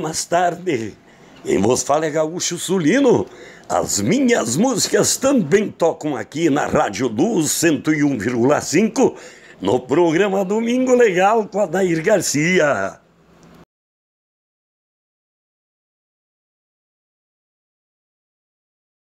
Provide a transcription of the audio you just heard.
mais tarde, em vos fala é Gaúcho Sulino. As minhas músicas também tocam aqui na Rádio Luz 101,5, no programa Domingo Legal com a Dair Garcia.